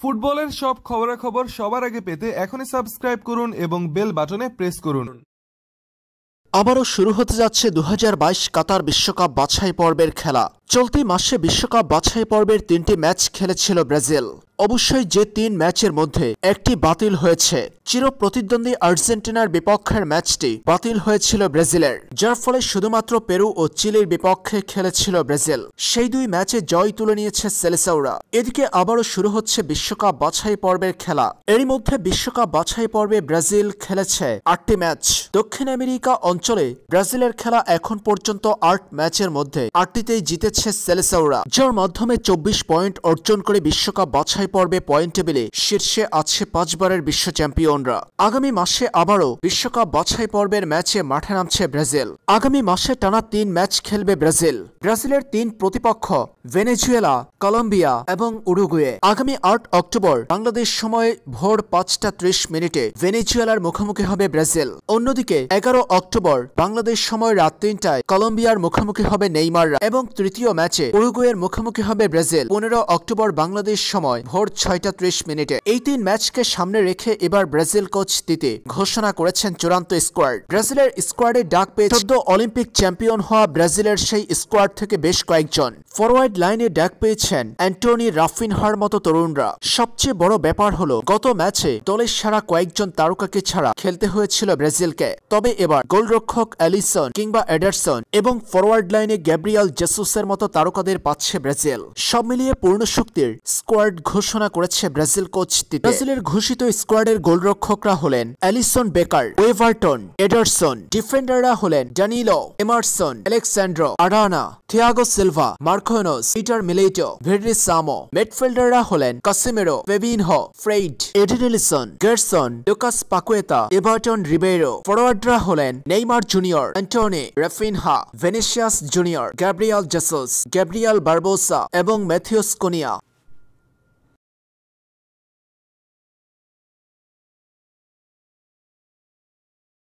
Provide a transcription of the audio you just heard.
ফুটবলের সব খবরাখবর সবার আগে পেতে এখনই সাবস্ক্রাইব করুন এবং বেল বাটনে প্রেস করুন আবারও শুরু হতে যাচ্ছে দু কাতার বিশ্বকাপ বাছাই পর্বের খেলা চলতি মাসে বিশ্বকাপ বাছাই পর্বের তিনটি ম্যাচ খেলেছিল ব্রাজিল অবশ্যই যে তিন ম্যাচের মধ্যে একটি বাতিল হয়েছে চির প্রতিদ্বন্দ্বী আর্জেন্টিনার বিপক্ষের ম্যাচটি বাতিল হয়েছিল ব্রাজিলের যার ফলে শুধুমাত্র পেরু ও চিলির বিপক্ষে খেলেছিল ব্রাজিল সেই দুই ম্যাচে জয় তুলে নিয়েছে সেলেসাউরা এদিকে আবারও শুরু হচ্ছে বিশ্বকাপ বাছাই পর্বের খেলা এরই মধ্যে বিশ্বকাপ বাছাই পর্বে ব্রাজিল খেলেছে আটটি ম্যাচ দক্ষিণ আমেরিকা অঞ্চলে ব্রাজিলের খেলা এখন পর্যন্ত আট ম্যাচের মধ্যে আটটিতেই জিতেছে পেয়েছে সেলেসাউরা যার মাধ্যমে চব্বিশ পয়েন্ট অর্জন করে বিশ্বকাপ বাছাই পর্বে পয়েন্ট টেবিলে শীর্ষে আছে পাঁচবারের বিশ্ব চ্যাম্পিয়নরা আগামী মাসে আবারও বিশ্বকাপ বাছাই পর্বের ম্যাচে মাঠে নামছে ব্রাজিল আগামী মাসে টানা তিন ম্যাচ খেলবে ব্রাজিল ব্রাজিলের তিন প্রতিপক্ষ ভেনেজুয়েলা কলম্বিয়া এবং উরুগুয়ে আগামী আট অক্টোবর বাংলাদেশ সময় ভোর পাঁচটা ত্রিশ মিনিটে ভেনেজুয়েলার মুখোমুখি হবে ব্রাজিল অন্যদিকে এগারো অক্টোবর বাংলাদেশ সময় রাত তিনটায় কলম্বিয়ার মুখোমুখি হবে নেইমাররা এবং তৃতীয় দ্বিতীয় ম্যাচে উরুগুয়ের মুখোমুখি হবে ব্রাজিল পনেরো অক্টোবর বাংলাদেশ সময় ভোর ছয়টা ত্রিশ মিনিটে এই তিন ম্যাচকে সামনে রেখে এবার ব্রাজিল কোচ দিতে ঘোষণা করেছেন চূড়ান্ত স্কোয়াড ব্রাজিলের স্কোয়াডে ডাক পেয়ে চোদ্দ অলিম্পিক চ্যাম্পিয়ন হওয়া ব্রাজিলের সেই স্কোয়াড থেকে বেশ কয়েকজন ফরওয়ার্ড লাইনে ডাক পেয়েছেন অ্যান্টনি রাফিনহার মতো তরুণরা সবচেয়ে বড় ব্যাপার হলো গত ম্যাচে দলের সারা কয়েকজন তারকাকে ছাড়া খেলতে হয়েছিল ব্রাজিলকে তবে এবার গোলরক্ষক অ্যালিসন কিংবা এডারসন এবং ফরওয়ার্ড লাইনে গ্যাব্রিয়াল জেসুসের মতো তারকাদের পাচ্ছে ব্রাজিল সব মিলিয়ে পূর্ণ শক্তির স্কোয়াড ঘোষণা করেছে ব্রাজিল কোচ ব্রাজিলের ঘোষিত স্কোয়াডের গোলরক্ষকরা হলেন অ্যালিসন বেকার ওয়েভারটন এডারসন ডিফেন্ডাররা হলেন ড্যানিলো এমারসন অ্যালেকসান্ড্রো আডানা থিয়াগো সিলভা মার্ক মার্কোনোস পিটার মিলেটো ভেরিসামো মিডফিল্ডাররা হলেন Casemiro Fabinho Fred Edenilson Gerson Lucas Paqueta Everton Ribeiro ফরোয়ার্ডরা হলেন Neymar Junior Antony Raphinha Vinicius Junior Gabriel Jesus Gabriel Barbosa এবং ম্যাথিউস কোনিয়া